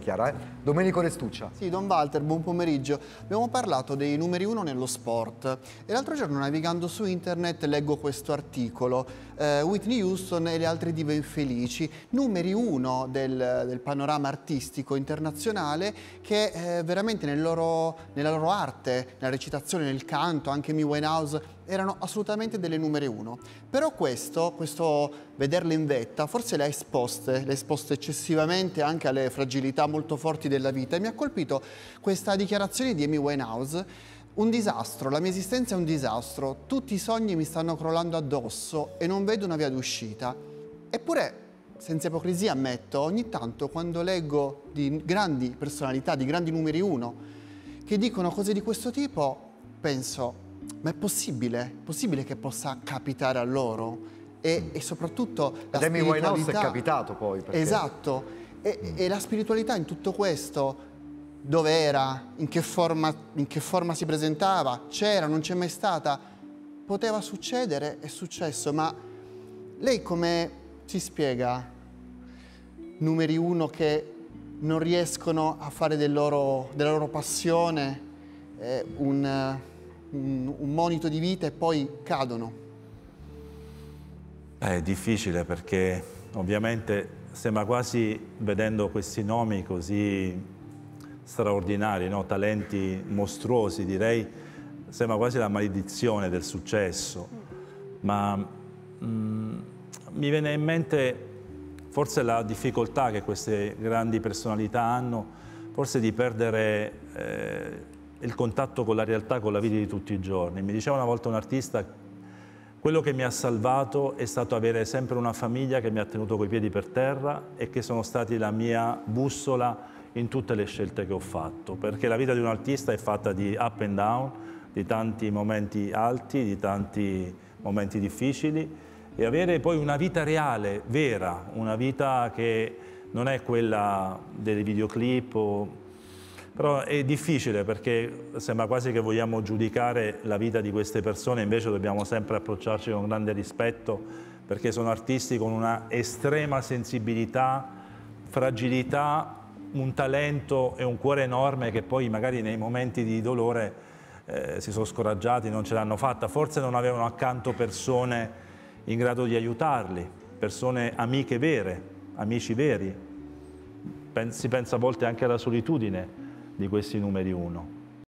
Chiara, eh? Domenico Restuccia. Sì, Don Walter, buon pomeriggio. Abbiamo parlato dei numeri uno nello sport e l'altro giorno navigando su internet leggo questo articolo. Eh, Whitney Houston e le altre dive infelici, numeri uno del, del panorama artistico internazionale che eh, veramente nel loro, nella loro arte, nella recitazione, nel canto, anche Mi Winehouse, erano assolutamente delle numeri uno. Però questo, questo vederle in vetta, forse le ha esposte, le ha esposte eccessivamente anche alle fragilità fragilità molto forti della vita e mi ha colpito questa dichiarazione di Amy Winehouse un disastro, la mia esistenza è un disastro, tutti i sogni mi stanno crollando addosso e non vedo una via d'uscita. Eppure, senza ipocrisia ammetto, ogni tanto quando leggo di grandi personalità, di grandi numeri uno, che dicono cose di questo tipo, penso, ma è possibile? È possibile che possa capitare a loro? E, e soprattutto la Demi spiritualità... Winehouse è capitato poi. Perché... Esatto. E, e la spiritualità in tutto questo, dove era, in che forma, in che forma si presentava, c'era, non c'è mai stata, poteva succedere, è successo, ma lei come si spiega, numeri uno, che non riescono a fare del loro, della loro passione eh, un, un, un monito di vita e poi cadono? È difficile perché Ovviamente sembra quasi, vedendo questi nomi così straordinari, no? talenti mostruosi direi, sembra quasi la maledizione del successo, ma mh, mm, mi viene in mente forse la difficoltà che queste grandi personalità hanno, forse di perdere eh, il contatto con la realtà, con la vita di tutti i giorni. Mi diceva una volta un artista quello che mi ha salvato è stato avere sempre una famiglia che mi ha tenuto coi piedi per terra e che sono stati la mia bussola in tutte le scelte che ho fatto, perché la vita di un artista è fatta di up and down, di tanti momenti alti, di tanti momenti difficili e avere poi una vita reale, vera, una vita che non è quella delle videoclip o però è difficile perché sembra quasi che vogliamo giudicare la vita di queste persone, invece dobbiamo sempre approcciarci con grande rispetto perché sono artisti con una estrema sensibilità, fragilità, un talento e un cuore enorme che poi magari nei momenti di dolore eh, si sono scoraggiati, non ce l'hanno fatta, forse non avevano accanto persone in grado di aiutarli, persone amiche vere, amici veri. si pensa a volte anche alla solitudine, di questi numeri 1.